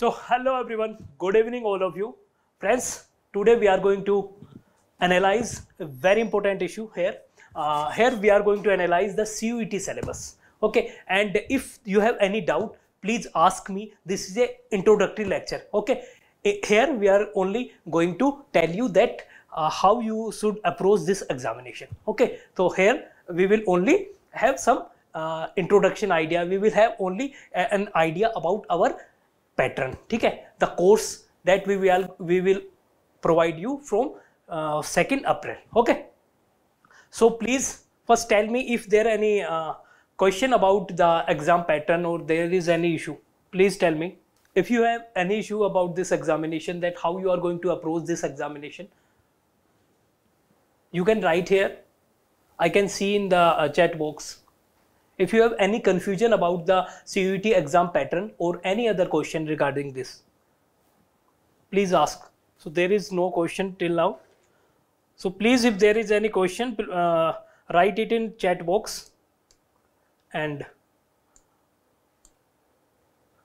So hello everyone, good evening all of you. Friends, today we are going to analyze a very important issue here. Uh, here we are going to analyze the CUET syllabus. Okay, and if you have any doubt, please ask me. This is a introductory lecture. Okay, eh, here we are only going to tell you that uh, how you should approach this examination. Okay, so here we will only have some uh, introduction idea. We will have only uh, an idea about our pattern ठीक है the course that we will we will provide you from uh, 2nd April okay so please first tell me if there any uh, question about the exam pattern or there is any issue please tell me if you have any issue about this examination that how you are going to approach this examination you can write here I can see in the uh, chat box if you have any confusion about the CUET exam pattern or any other question regarding this, please ask. So there is no question till now. So please if there is any question, uh, write it in chat box and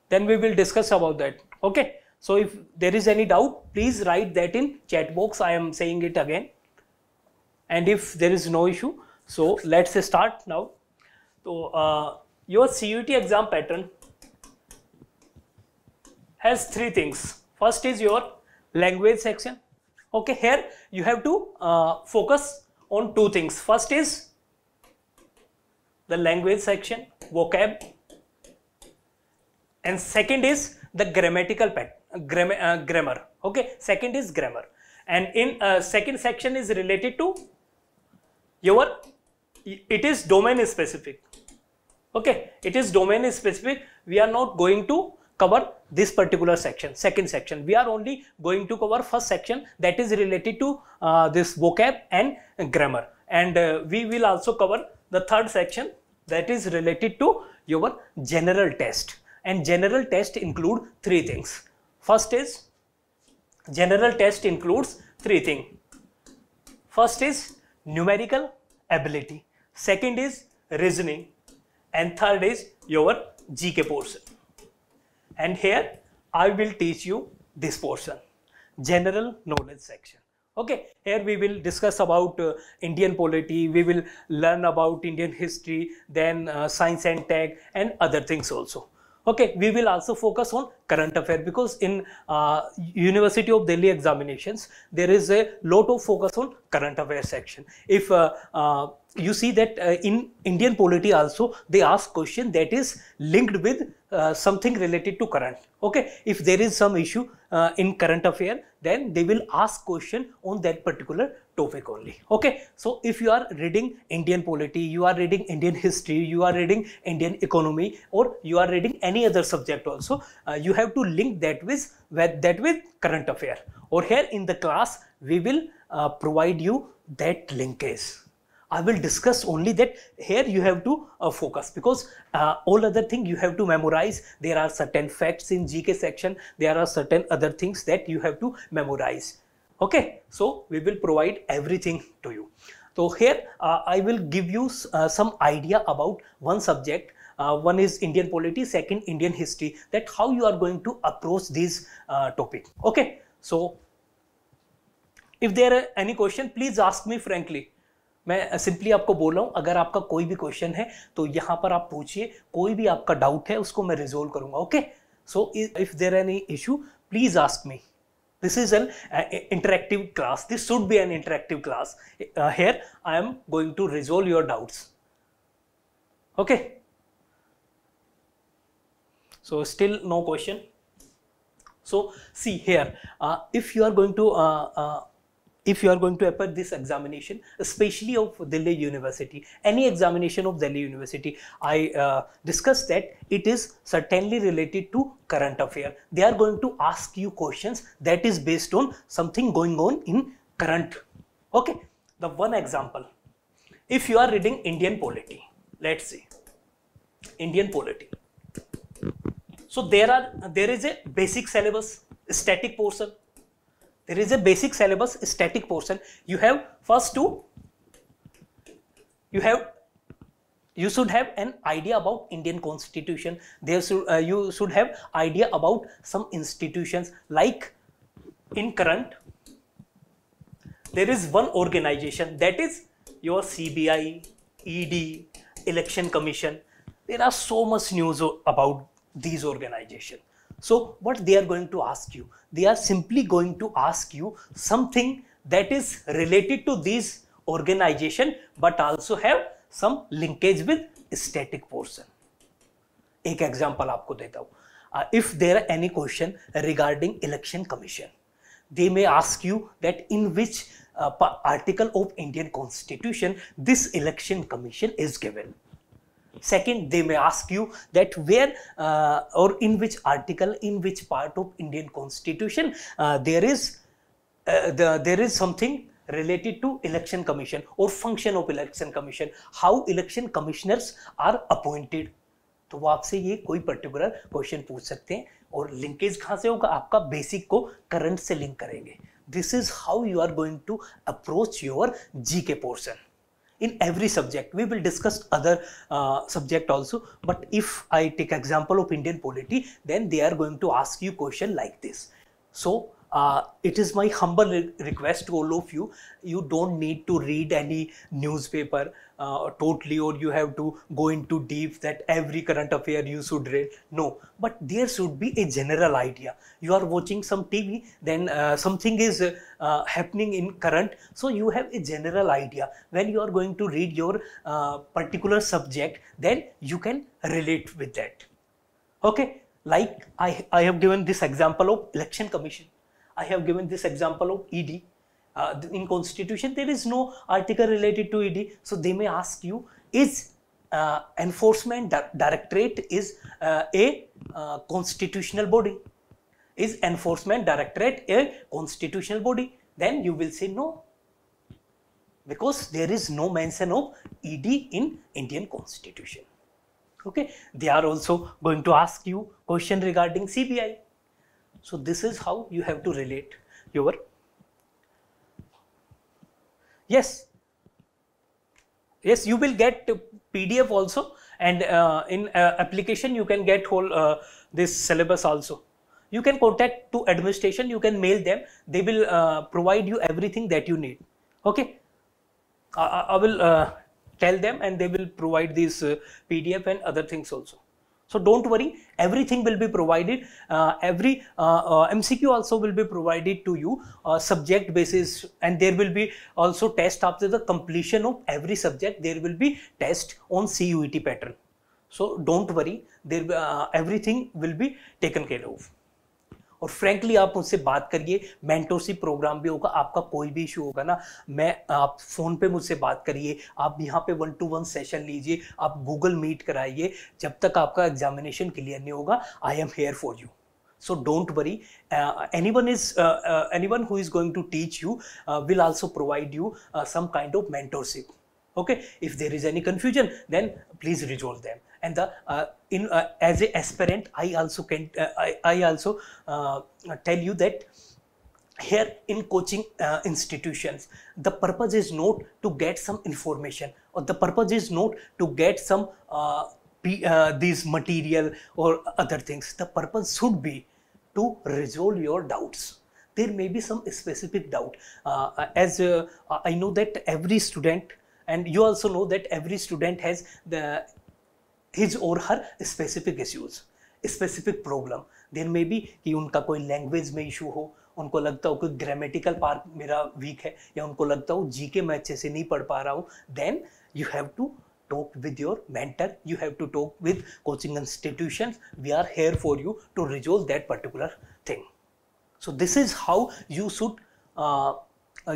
then we will discuss about that. Okay. So if there is any doubt, please write that in chat box. I am saying it again. And if there is no issue, so let's start now. So uh, your CUT exam pattern has three things. First is your language section. Okay, here you have to uh, focus on two things. First is the language section, vocab, and second is the grammatical pat, grammar, uh, grammar. Okay, second is grammar, and in uh, second section is related to your it is domain specific okay it is domain specific we are not going to cover this particular section second section we are only going to cover first section that is related to uh, this vocab and grammar and uh, we will also cover the third section that is related to your general test and general test include three things first is general test includes three things first is numerical ability second is reasoning and third is your GK portion. And here I will teach you this portion, general knowledge section. Okay, here we will discuss about uh, Indian polity, we will learn about Indian history, then uh, science and tech and other things also okay we will also focus on current affair because in uh, university of delhi examinations there is a lot of focus on current affair section if uh, uh, you see that uh, in indian polity also they ask question that is linked with uh, something related to current okay if there is some issue uh, in current affair then they will ask question on that particular topic only okay so if you are reading indian polity you are reading indian history you are reading indian economy or you are reading any other subject also uh, you have to link that with, with that with current affair or here in the class we will uh, provide you that linkage I will discuss only that here you have to uh, focus because uh, all other thing you have to memorize. There are certain facts in GK section. There are certain other things that you have to memorize. okay so we will provide everything to you so here uh, i will give you uh, some idea about one subject uh, one is indian polity second indian history that how you are going to approach these topic okay so if there are any question please ask me frankly मैं simply आपको बोल रहा हूँ अगर आपका कोई भी question है तो यहाँ पर आप पूछिए कोई भी आपका डाउट है उसको मैं रिजोल्व करूंगा okay so if there any issue please ask me this is an uh, interactive class this should be an interactive class uh, here i am going to resolve your doubts okay so still no question so see here uh, if you are going to uh, uh, if you are going to appear this examination, especially of Delhi University, any examination of Delhi University, I uh, discussed that it is certainly related to current affair. They are going to ask you questions that is based on something going on in current. Okay, the one example, if you are reading Indian polity, let's see, Indian polity. So there are there is a basic syllabus, static portion, there is a basic syllabus static portion. You have first two, you have you should have an idea about Indian constitution. There should, uh, you should have idea about some institutions like in current there is one organization that is your CBI, ED, election commission. There are so much news about these organizations. So what they are going to ask you? They are simply going to ask you something that is related to these organization but also have some linkage with static portion. एक example आपको देता हूँ if there are any question regarding Election Commission they may ask you that in which article of Indian Constitution this election commission is given. Second, they may ask you that where uh, or in which article, in which part of Indian constitution uh, there is uh, the, there is something related to election commission or function of election commission, how election commissioners are appointed. तो वो आपसे ये कोई particular question पूछ सकते हैं और linkage कहाँ से होगा आपका बेसिक को करंट से लिंक करेंगे this is how you are going to approach your G K portion in every subject. We will discuss other uh, subject also, but if I take example of Indian polity, then they are going to ask you question like this. So uh, it is my humble re- request to all of you. You don't need to read any newspaper uh, totally, or you have to go into deep that every current affair you should read. No, but there should be a general idea. You are watching some TV, then uh, something is uh, happening in current, so you have a general idea. When you are going to read your uh, particular subject, then you can relate with that. Okay, like I, I have given this example of election commission I have given this example of ED. Uh, in constitution, there is no article related to ED. So they may ask you, is uh, enforcement directorate is uh, a uh, constitutional body? Is enforcement directorate a constitutional body? Then you will say no because there is no mention of ED in Indian constitution okay they are also going to ask you question regarding cbi so this is how you have to relate your yes yes you will get PDF also and uh, in uh, application you can get whole uh, this syllabus also you can contact to administration you can mail them they will uh, provide you everything that you need okay I, I will uh, tell them and they will provide this uh, PDF and other things also so don't worry, everything will be provided. Uh, every uh, uh MCQ also will be provided to you uh, subject basis and there will be also test after the completion of every subject. There will be test on CUET pattern. So don't worry, there uh, everything will be taken care of. और frankly आप मुझसे बात करिए mentorship programme भी होगा आपका कोई भी इशू होगा ना मैं आप फोन पे मुझसे बात करिए आप यहाँ पे वन टू वन सेशन लीजिए आप गूगल मीट कराइए जब तक आपका एग्जामिनेशन क्लियर नहीं होगा I am here for you so don't worry anyone is anyone who is going to teach you will also provide you some kind of mentorship okay if there is any confusion then please resolve them and the uh, in uh, as a aspirant i also can uh, I, I also uh, tell you that here in coaching uh, institutions the purpose is not to get some information or the purpose is not to get some uh, these material or other things the purpose should be to resolve your doubts there may be some specific doubt as i know that every student and you also know that every student has the his और हर specific issues specific problem then maybe कि उनका कोई language में issue हो उनको लगता हो कि ग्रामेटिकल पार्ट मेरा वीक है या उनको लगता हो जी के मैं अच्छे से नहीं पढ़ पा रहा हूँ then you have to talk with your mentor you have to talk with coaching institution we are here for you to resolve that particular thing so this is how you should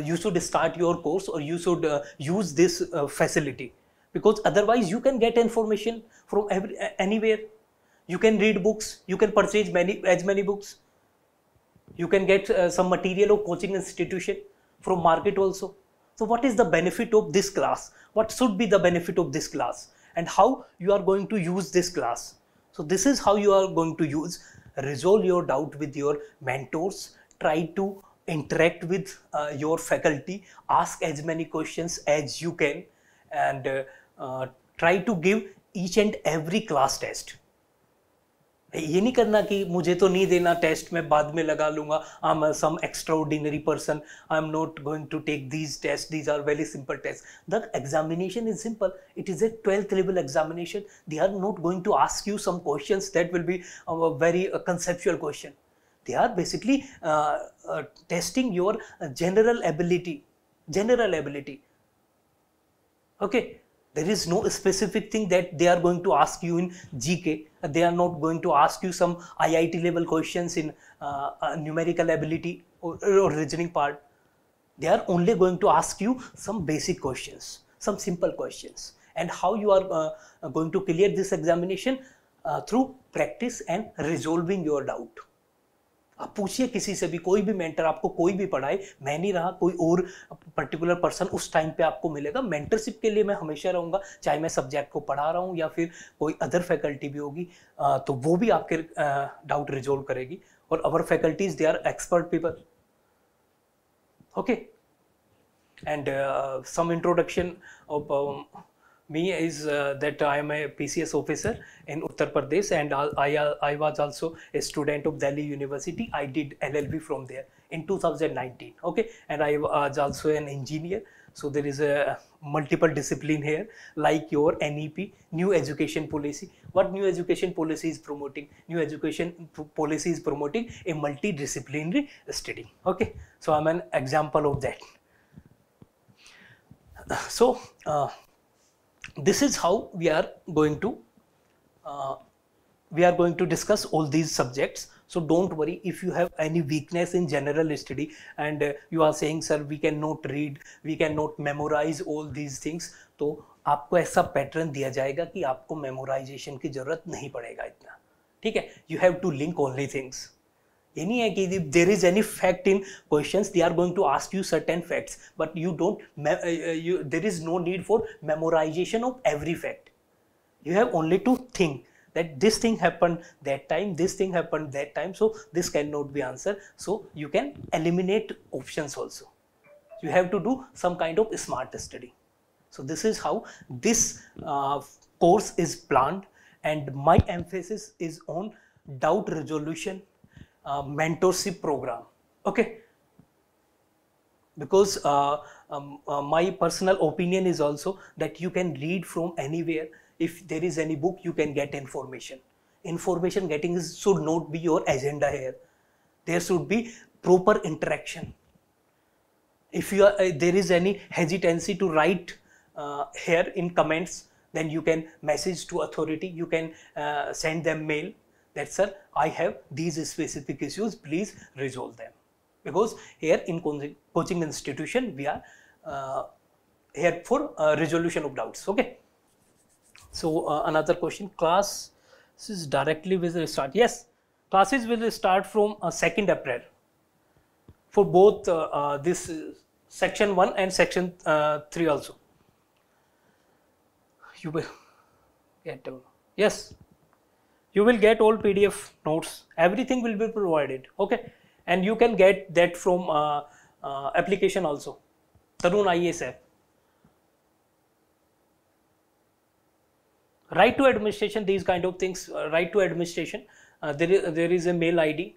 you should start your course और you should use this facility because otherwise you can get information from every, anywhere you can read books you can purchase many as many books you can get uh, some material of coaching institution from market also so what is the benefit of this class what should be the benefit of this class and how you are going to use this class so this is how you are going to use resolve your doubt with your mentors try to interact with uh, your faculty ask as many questions as you can and uh, try uh, try to give each and every class test ये नहीं करना कि मुझे तो नहीं देना test मैं बाद में लगा लूंगा I am some extraordinary person I am not going to take these test these are very simple test the examination is simple it is a twelfth level examination they are not going to ask you some question that will be very conceptual question they are basically testing your general ability general ability okay There is no specific thing that they are going to ask you in GK. They are not going to ask you some IIT level questions in uh, uh, numerical ability or, or reasoning part. They are only going to ask you some basic questions, some simple questions and how you are uh, going to clear this examination uh, through practice and resolving your doubt. आप पूछिए किसी से भी कोई भी mentor आपको कोई भी पढ़ाए मैं नहीं रहा कोई और पर्टिकुलर पर्सन उस टाइम पे आपको मिलेगा मेंटरशिप के लिए मैं हमेशा रहूँगा चाहे मैं सब्जेक्ट को पढ़ा रहा हूँ या फिर कोई अदर फैकल्टी भी होगी तो वो भी आपके डाउट रिजोल्व करेगी और our faculties they are expert people okay and some introduction of me is uh, that I am a PCS officer in Uttar Pradesh and I, I, I was also a student of Delhi University. I did LLB from there in 2019 okay and I was also an engineer so there is a multiple discipline here like your NEP, new education policy. What new education policy is promoting? New education policy is promoting a multidisciplinary study. Okay, so I'm an example of that. So uh, this is how we are going to uh, we are going to discuss all these subjects so don't worry if you have any weakness in general study and uh, you are saying sir we cannot read we cannot memorize all these things तो आपको ऐसा pattern दिया जाएगा कि आपको memorisation की ज़रूरत नहीं पड़ेगा इतना ठीक है you have to link only things any if there is any fact in questions they are going to ask you certain facts but you don't uh, uh, you, there is no need for memorization of every fact you have only to think that this thing happened that time this thing happened that time so this cannot be answered so you can eliminate options also you have to do some kind of smart study so this is how this uh, course is planned and my emphasis is on doubt resolution uh, mentorship program okay because uh, um, uh, my personal opinion is also that you can read from anywhere if there is any book you can get information information getting is, should not be your agenda here there should be proper interaction if you are, uh, there is any hesitancy to write uh, here in comments then you can message to authority you can uh, send them mail that sir I have these specific issues please resolve them because here in coaching institution we are uh, here for uh, resolution of doubts okay. So uh, another question class is directly will start yes classes will start from 2nd uh, April for both uh, uh, this section 1 and section 3 also you will get down yes you will get all PDF notes. Everything will be provided. Okay, and you can get that from uh, uh, application also. Tarun IAS app. Right to administration, these kind of things. Uh, right to administration. Uh, there is there is a mail ID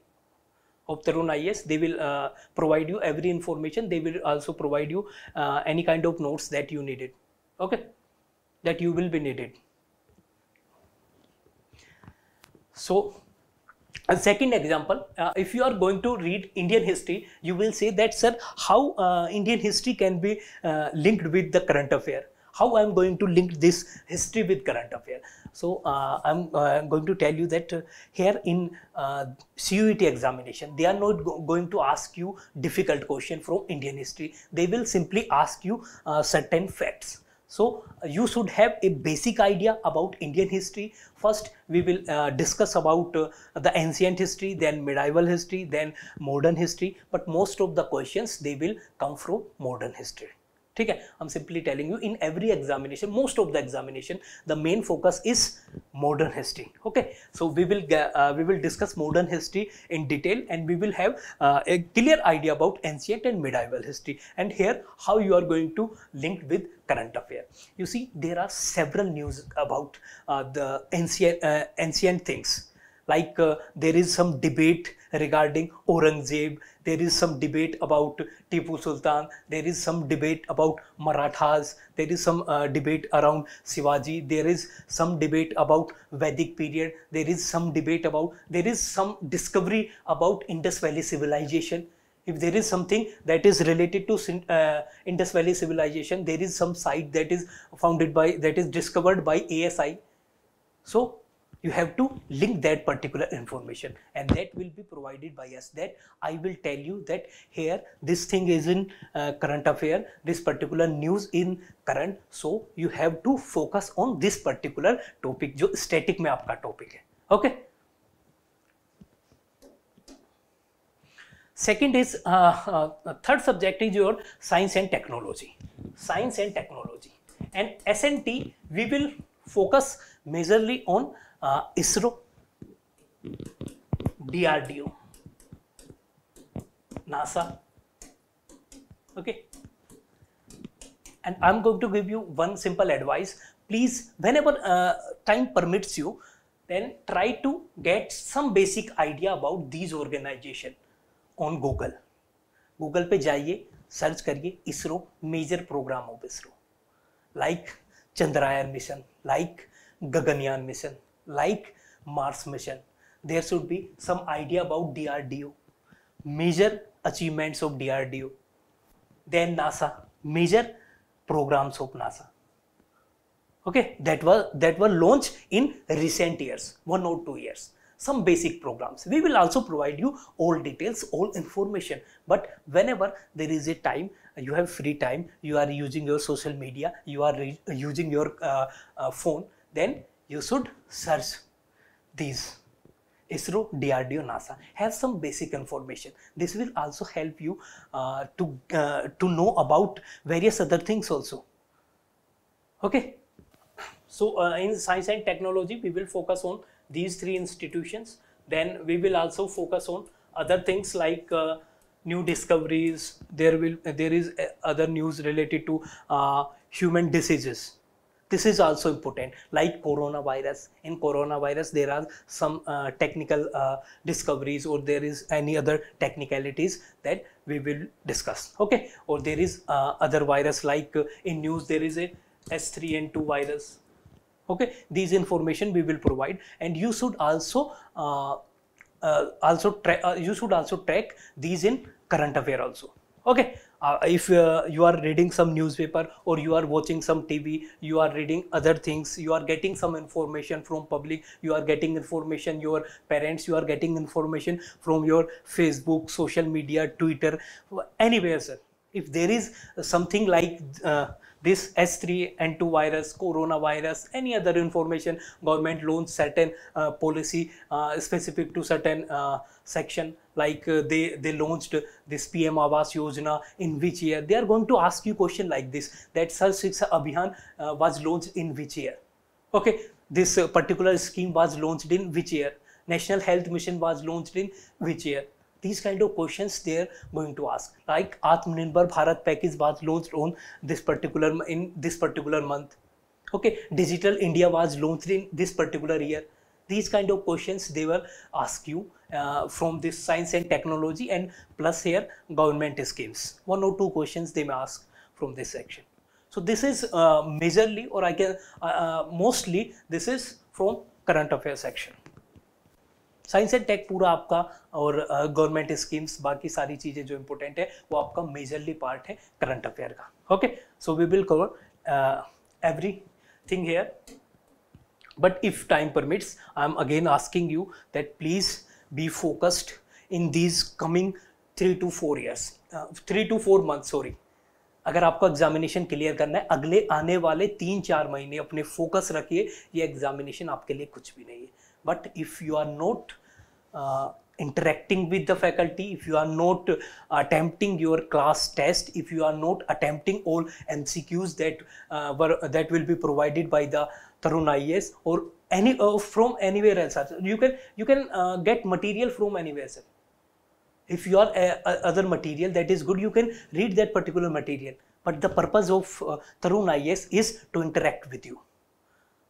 of Tarun IAS. They will uh, provide you every information. They will also provide you uh, any kind of notes that you needed. Okay, that you will be needed. So a second example, uh, if you are going to read Indian history, you will say that, sir, how uh, Indian history can be uh, linked with the current affair. How I am going to link this history with current affair. So uh, I'm uh, going to tell you that uh, here in uh, CUET examination, they are not go going to ask you difficult question from Indian history. They will simply ask you certain facts. So you should have a basic idea about Indian history. First, we will uh, discuss about uh, the ancient history, then medieval history, then modern history. But most of the questions, they will come from modern history. ठीक है I am simply telling you in every examination most of the examination the main focus is modern history okay so we will we will discuss modern history in detail and we will have a clear idea about ancient and medieval history and here how you are going to link with current affair. You see, there are several news about uh, the ancient, uh, ancient things. Like uh, there is some debate regarding Aurangzeb. There is some debate about Tipu Sultan. There is some debate about Marathas. There is some uh, debate around Shivaji. There is some debate about Vedic period. There is some debate about, there is some discovery about Indus Valley civilization if there is something that is related to uh, Indus Valley civilization, there is some site that is founded by, that is discovered by ASI. So you have to link that particular information and that will be provided by us that I will tell you that here this thing is in uh, current affair, this particular news in current. So you have to focus on this particular topic जो static में topic okay? Second is uh, uh, third subject is your science and technology, science and technology and SNT we will focus majorly on ISRO DRDO NASA okay and I am going to give you one simple advice please whenever time permits you then try to get some basic idea about these organisation on Google Google पे जाइए search करिए ISRO major program of ISRO like Chandrayaan mission like Gaganyaan mission like Mars mission. There should be some idea about DRDO, major achievements of DRDO, then NASA, major programs of NASA. Okay, that were that were launched in recent years, one or two years. Some basic programs. We will also provide you all details, all information. But whenever there is a time, you have free time, you are using your social media, you are using your uh, uh, phone, then you should search these. ISRO, DRDO, NASA have some basic information. This will also help you uh, to, uh, to know about various other things also. Okay. So, uh, in science and technology, we will focus on these three institutions. Then we will also focus on other things like uh, new discoveries. There will there is uh, other news related to uh, human diseases this is also important like coronavirus in coronavirus there are some uh, technical uh, discoveries or there is any other technicalities that we will discuss okay or there is uh, other virus like uh, in news there is a s3n2 virus okay these information we will provide and you should also uh, uh, also you should also track these in current affair also okay uh, if uh, you are reading some newspaper or you are watching some tv you are reading other things you are getting some information from public you are getting information your parents you are getting information from your facebook social media twitter anywhere sir if there is something like uh, this S3, N2 virus, coronavirus, any other information, government loans certain uh, policy uh, specific to certain uh, section like uh, they, they launched this PM Awas Yojana in which year. They are going to ask you question like this that Sar Shiksha Abhiyan uh, was launched in which year. Okay, this uh, particular scheme was launched in which year. National Health Mission was launched in which year these kind of questions they're going to ask like atmanirbhar bharat package was launched on this particular in this particular month okay digital india was launched in this particular year these kind of questions they will ask you uh, from this science and technology and plus here government schemes one or two questions they may ask from this section so this is uh, majorly or i can uh, uh mostly this is from current affairs section science and tech पूरा आपका और government schemes बाकी सारी चीज़ें जो important है वो आपका मेजरली पार्ट है करंट अफेयर का okay so we will cover everything here but if time permits I am again asking you that please be focused in these coming three two four years three two four month sorry अगर आपको examination clear करना है अगले आने वाले तीन चार महीने अपने फोकस रखिए ये एग्जामिनेशन आपके लिए कुछ भी नहीं है but if you are not Uh, interacting with the faculty, if you are not attempting your class test, if you are not attempting all MCQs that uh, were that will be provided by the Tarun IAS or any uh, from anywhere else. You can you can uh, get material from anywhere else. If you are uh, uh, other material that is good, you can read that particular material. But the purpose of uh, Tarun IAS is to interact with you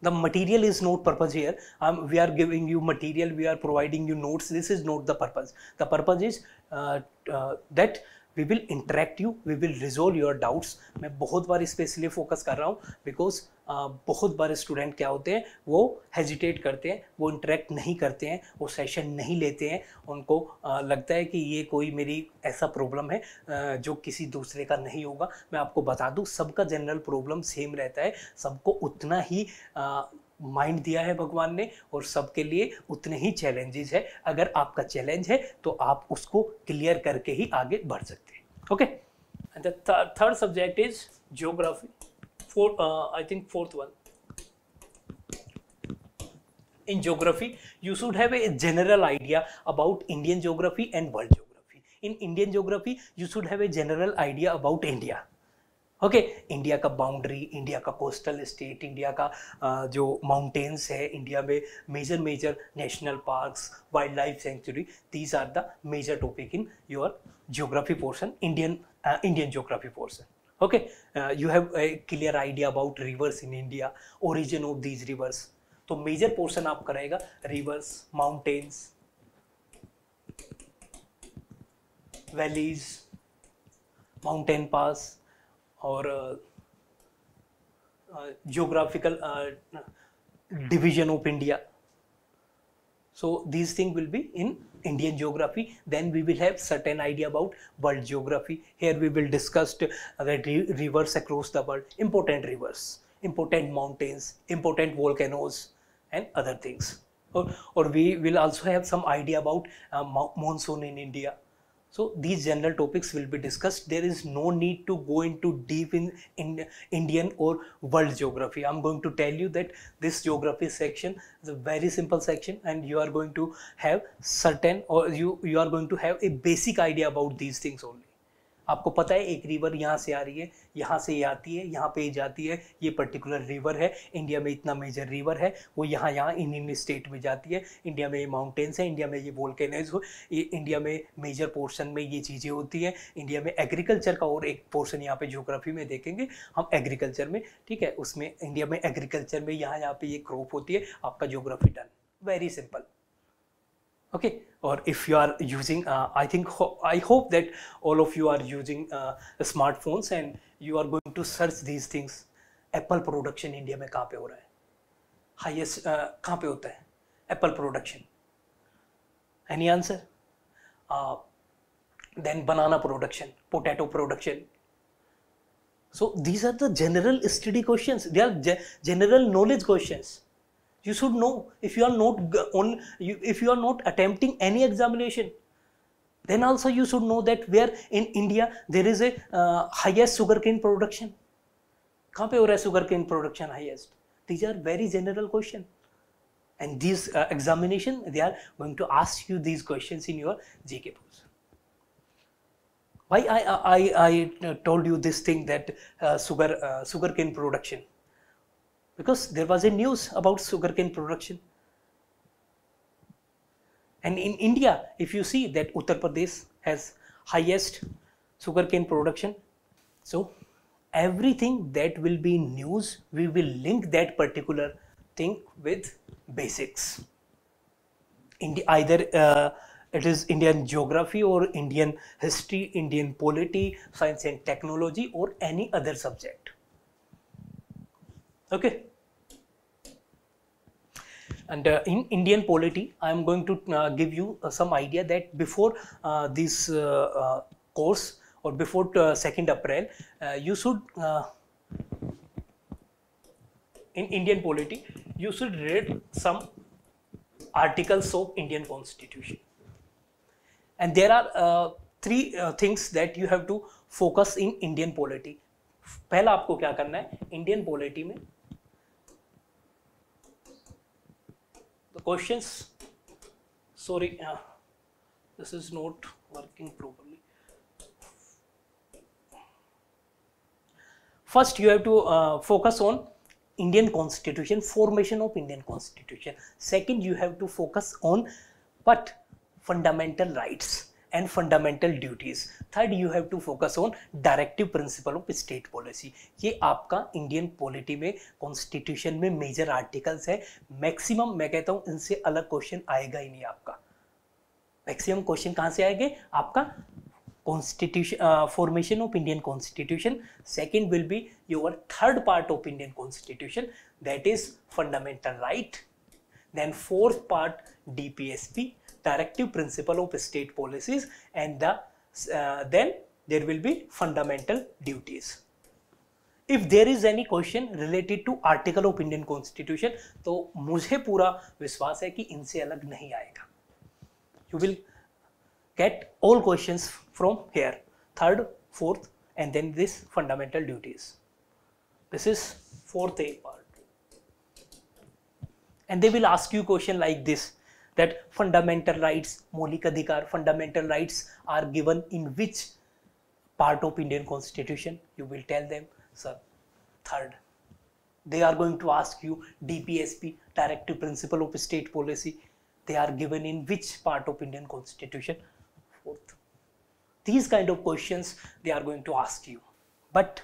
the material is not purpose here um, we are giving you material we are providing you notes this is not the purpose the purpose is uh, uh, that we will interact you we will resolve your doubts मैं बहुत बार इस पर इसलिए focus कर रहा हूँ because uh, बहुत बार student क्या होते हैं वो हेजिटेट करते हैं वो इंटरेक्ट नहीं करते हैं वो सेशन नहीं लेते हैं उनको uh, लगता है कि ये कोई मेरी ऐसा प्रॉब्लम है uh, जो किसी दूसरे का नहीं होगा मैं आपको बता दूँ सबका जनरल प्रॉब्लम सेम रहता है सबको उतना ही uh, माइंड दिया है भगवान ने और सबके लिए उतने ही चैलेंजेस है अगर आपका चैलेंज है तो आप उसको क्लियर करके ही आगे बढ़ सकते हैं okay third subject is geography I think fourth one in geography you should have a general idea about Indian geography and world geography in Indian geography you should have a general idea about India okay India का boundary India का coastal state India का uh, जो mountains है India में major major national parks wildlife sanctuary these are the major topic in your geography portion Indian Indian geography portion okay you have a clear idea about rivers in India origin of these rivers तो major portion आप करेगा rivers mountains valleys mountain pass or geographical division of India. So these things will be in Indian geography. Then we will have certain idea about world geography. Here we will discuss the uh, rivers across the world, important rivers, important mountains, important volcanoes and other things. Or, or we will also have some idea about uh, monsoon in India so these general topics will be discussed. There is no need to go into deep in, in Indian or world geography. I'm going to tell you that this geography section is a very simple section and you are going to have certain or you, you are going to have a basic idea about these things only. आपको पता है एक river यहाँ से आ रही है यहाँ से ये आती है यहाँ पे ये जाती है ये पर्टिकुलर रिवर है इंडिया में इतना मेजर रिवर है वो यहाँ यहाँ इन इन स्टेट में जाती है इंडिया में ये माउंटेन्स है इंडिया में ये वोल्केनेज हो ये इंडिया में मेजर पोर्शन में ये चीज़ें होती हैं इंडिया में एग्रीकल्चर का और एक पोर्शन यहाँ पे जोग्राफी में देखेंगे हम एग्रीकल्चर में ठीक है उसमें इंडिया में एग्रीकल्चर में यहाँ यहाँ पे ये क्रॉप होती है आपका geography done very simple okay or if you are using uh, i think ho i hope that all of you are using uh, smartphones and you are going to search these things apple production in india mein kahan pe ho raha hai highest uh, kahan pe hota hai apple production any answer uh, then banana production potato production so these are the general study questions they are ge general knowledge questions you should know if you are not on you, if you are not attempting any examination then also you should know that where in india there is a uh, highest sugarcane production kahan pe ho raha sugarcane production highest these are very general question and these uh, examination they are going to ask you these questions in your gk portion why I, I, I, I told you this thing that uh, sugar uh, sugarcane production because there was a news about sugarcane production. And in India, if you see that Uttar Pradesh has highest sugarcane production. So everything that will be news, we will link that particular thing with basics. Indi either uh, it is Indian geography or Indian history, Indian polity, science and technology or any other subject. Okay. And uh, in Indian polity, I am going to uh, give you uh, some idea that before uh, this uh, uh, course or before 2nd April, uh, you should, uh, in Indian polity, you should read some articles of Indian constitution. And there are uh, three uh, things that you have to focus in Indian polity. पहला आपको क्या करना है Indian polity में the questions. Sorry, uh, this is not working properly. First, you have to uh, focus on Indian constitution, formation of Indian constitution. Second, you have to focus on what fundamental rights and fundamental duties third you have to focus on directive principle of state policy ये आपका Indian polity में constitution में major articles है maximum मैं कहता हूँ इनसे अलग क्वेश्चन आएगा ही नहीं आपका मैक्सिमम क्वेश्चन कहां से आएंगे आपका constitution formation of Indian constitution second will be your third part of Indian constitution that is fundamental right then fourth part D P S P directive principle of state policies and the, uh, then there will be fundamental duties. If there is any question related to article of Indian constitution तो मुझे पूरा विश्वास है कि इनसे अलग नहीं आएगा you will get all question from here third fourth and then this fundamental duties this is fourth a part and they will ask you question like this that fundamental rights, Molik Adhikar, fundamental rights are given in which part of Indian constitution? You will tell them, sir, third. They are going to ask you DPSP, Directive Principle of State Policy. They are given in which part of Indian constitution? Fourth. These kind of questions they are going to ask you. But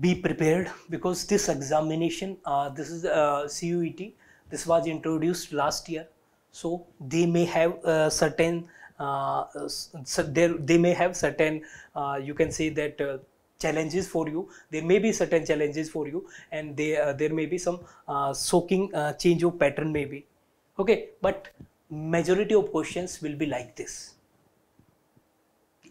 be prepared because this examination, uh, this is uh, CUET, this was introduced last year. So they may have uh, certain, uh, so they may have certain, uh, you can say that uh, challenges for you. There may be certain challenges for you and they, uh, there may be some uh, soaking change of pattern maybe. Okay, but majority of questions will be like this.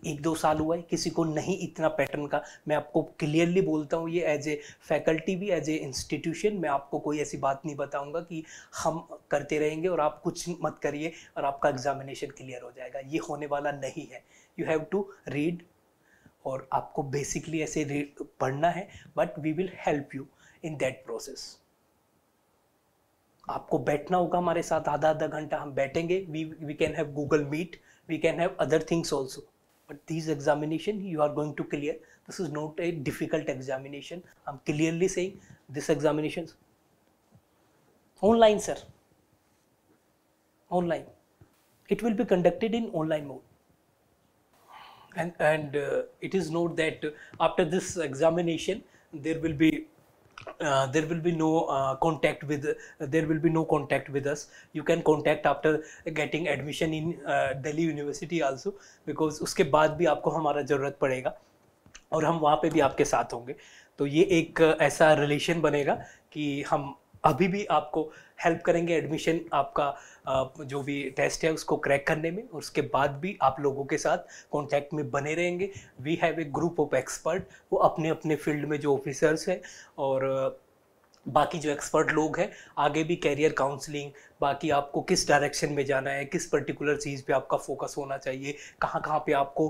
एक दो साल हुआ है किसी को नहीं इतना pattern का मैं आपको क्लियरली बोलता हूँ ये एज ए फैकल्टी भी एज ए इंस्टीट्यूशन मैं आपको कोई ऐसी बात नहीं बताऊँगा कि हम करते रहेंगे और आप कुछ मत करिए और आपका एग्जामिनेशन क्लियर हो जाएगा ये होने वाला नहीं है यू हैव टू रीड और आपको बेसिकली ऐसे पढ़ना है but we will help you in that process आपको बैठना होगा हमारे साथ आधा आधा घंटा हम बैठेंगे we we can have Google Meet we can have other things also but these examination you are going to clear. This is not a difficult examination. I am clearly saying this examinations online sir, online. It will be conducted in online mode. And, and uh, it is noted that after this examination there will be uh, there will be no uh, contact with uh, there will be no contact with us you can contact after getting admission in uh, delhi university also because उसके बाद भी आपको हमारा ज़रूरत पड़ेगा और हम वहाँ पे भी आपके साथ होंगे तो ये एक ऐसा रिलेशन बनेगा कि हम अभी भी आपको हेल्प करेंगे एडमिशन आपका जो भी टेस्ट है उसको क्रैक करने में और उसके बाद भी आप लोगों के साथ कॉन्टैक्ट में बने रहेंगे we have a group of expert वो अपने अपने फील्ड में जो ऑफिसर्स हैं और बाकी जो एक्सपर्ट लोग हैं आगे भी कैरियर काउंसलिंग बाकी आपको किस डायरेक्शन में जाना है किस पर्टिकुलर चीज़ पे आपका फोकस होना चाहिए कहाँ कहाँ पे आपको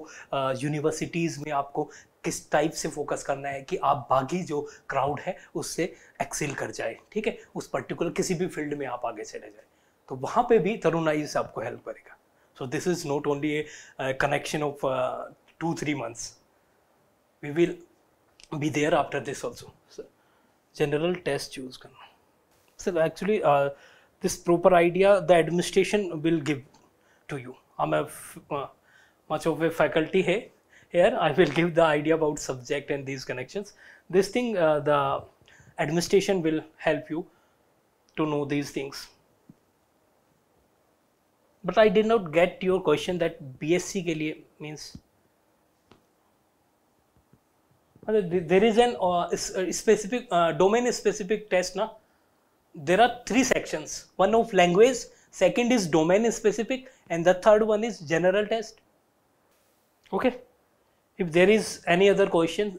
यूनिवर्सिटीज़ में आपको किस टाइप से फोकस करना है कि आप बाकी जो क्राउड है उससे एक्सेल कर जाए ठीक है उस पर्टिकुलर किसी भी फील्ड में आप आगे चले जाए तो वहां पे भी तरुण आई से आपको हेल्प करेगा so this is not only a connection of two three months we will be there after this also general test choose करना sir actually this proper idea the administration will give to you हम much of a faculty है here I will give the idea about subject and these connection this thing the administration will help you to know these things but I did not get your question that BSc के लिए means there is an uh, uh, specific uh, domain specific test na there are three sections one of language second is domain specific and the third one is general test okay if there is any other question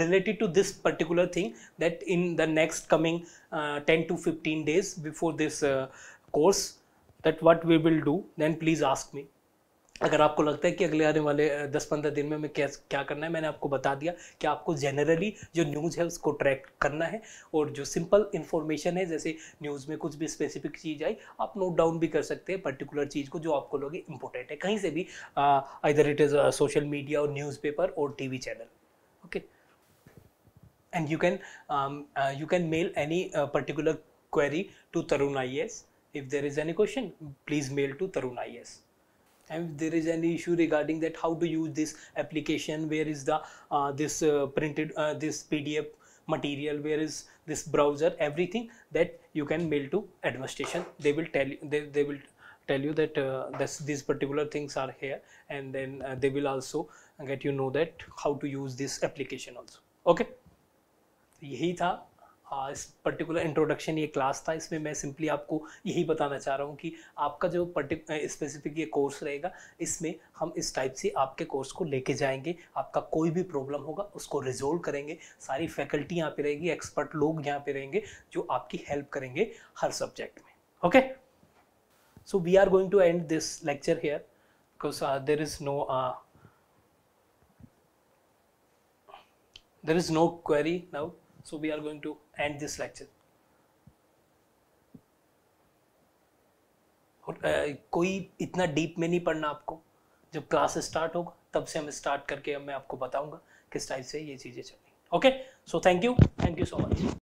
related to this particular thing that in the next coming uh, 10 to 15 days before this uh, course that what we will do then please ask me अगर आपको लगता है कि अगले आने वाले दस पंद्रह दिन में मैं क्या क्या करना है मैंने आपको बता दिया कि आपको जनरली जो न्यूज़ है उसको ट्रैक करना है और जो सिंपल इन्फॉर्मेशन है जैसे न्यूज़ में कुछ भी स्पेसिफिक चीज़ आई आप नोट डाउन भी कर सकते हैं पर्टिकुलर चीज़ को जो आपको लगे इंपॉर्टेंट है कहीं से भी इधर इट इज़ सोशल मीडिया और न्यूज़पेपर और T channel okay and you can you can mail any particular query to Tarun I If there is any question, please mail to Tarun IS. And if there is any issue regarding that, how to use this application, where is the uh, this uh, printed uh, this PDF material, where is this browser, everything that you can mail to administration. They will tell you. They, they will tell you that uh, this, these particular things are here, and then uh, they will also get you know that how to use this application also. Okay. यही था इस particular introduction ये class था इसमें मैं simply आपको यही बताना चाह रहा हूँ कि आपका जो पर्टिक स्पेसिफिक ये कोर्स रहेगा इसमें हम इस टाइप से आपके कोर्स को लेके जाएंगे आपका कोई भी प्रॉब्लम होगा उसको रिजोल्व करेंगे सारी फैकल्टी यहाँ पे रहेगी एक्सपर्ट लोग यहाँ पे रहेंगे जो आपकी हेल्प करेंगे हर सब्जेक्ट में okay so we are going to end this lecture here because there is no no uh, there is no query now so we are going to end this lecture. Uh, कोई इतना deep में नहीं पढ़ना आपको जब class start होगा तब से हम स्टार्ट करके मैं आपको बताऊंगा किस टाइप से ये चीज़ें चलेंगी okay so thank you thank you so much